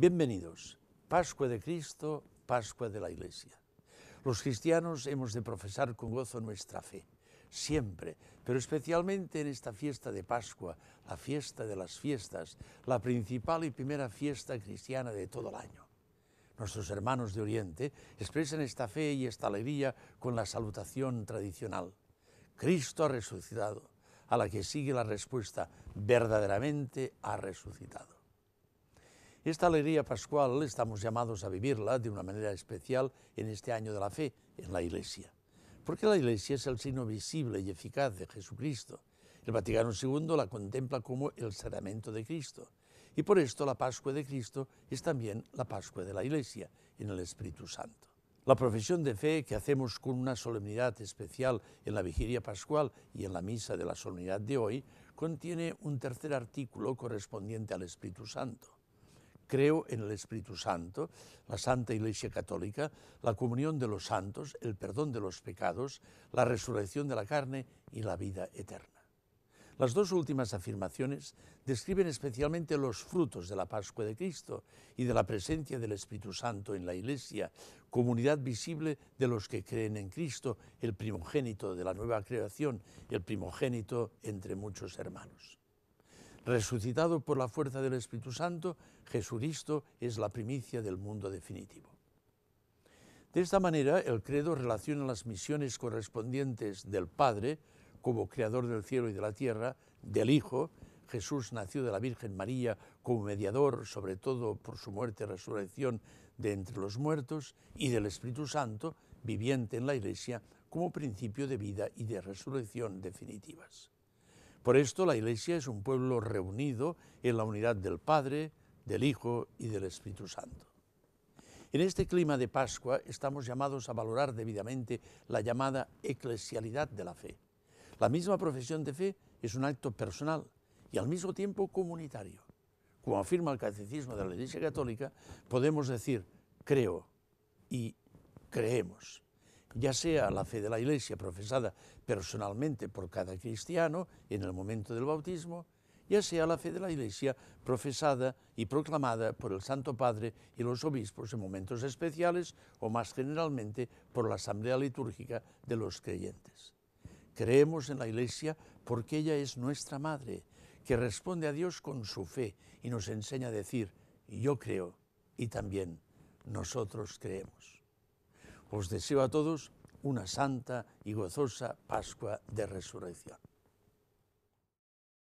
Bienvenidos. Pascua de Cristo, Pascua de la Iglesia. Los cristianos hemos de profesar con gozo nuestra fe, siempre, pero especialmente en esta fiesta de Pascua, la fiesta de las fiestas, la principal y primera fiesta cristiana de todo el año. Nuestros hermanos de Oriente expresan esta fe y esta alegría con la salutación tradicional. Cristo ha resucitado, a la que sigue la respuesta, verdaderamente ha resucitado. Esta alegría pascual estamos llamados a vivirla de una manera especial en este año de la fe, en la Iglesia. Porque la Iglesia es el signo visible y eficaz de Jesucristo. El Vaticano II la contempla como el sacramento de Cristo. Y por esto la Pascua de Cristo es también la Pascua de la Iglesia, en el Espíritu Santo. La profesión de fe que hacemos con una solemnidad especial en la vigilia pascual y en la misa de la solemnidad de hoy contiene un tercer artículo correspondiente al Espíritu Santo. Creo en el Espíritu Santo, la Santa Iglesia Católica, la comunión de los santos, el perdón de los pecados, la resurrección de la carne y la vida eterna. Las dos últimas afirmaciones describen especialmente los frutos de la Pascua de Cristo y de la presencia del Espíritu Santo en la Iglesia, comunidad visible de los que creen en Cristo, el primogénito de la nueva creación, el primogénito entre muchos hermanos. Resucitado por la fuerza del Espíritu Santo, Jesucristo es la primicia del mundo definitivo. De esta manera, el credo relaciona las misiones correspondientes del Padre, como creador del cielo y de la tierra, del Hijo, Jesús nació de la Virgen María como mediador, sobre todo por su muerte y resurrección de entre los muertos, y del Espíritu Santo, viviente en la Iglesia, como principio de vida y de resurrección definitivas. Por esto la Iglesia es un pueblo reunido en la unidad del Padre, del Hijo y del Espíritu Santo. En este clima de Pascua estamos llamados a valorar debidamente la llamada eclesialidad de la fe. La misma profesión de fe es un acto personal y al mismo tiempo comunitario. Como afirma el Catecismo de la Iglesia Católica, podemos decir creo y creemos ya sea la fe de la Iglesia profesada personalmente por cada cristiano en el momento del bautismo, ya sea la fe de la Iglesia profesada y proclamada por el Santo Padre y los obispos en momentos especiales o más generalmente por la Asamblea Litúrgica de los creyentes. Creemos en la Iglesia porque ella es nuestra Madre, que responde a Dios con su fe y nos enseña a decir, yo creo y también nosotros creemos. Os deseo a todos una santa y gozosa Pascua de Resurrección.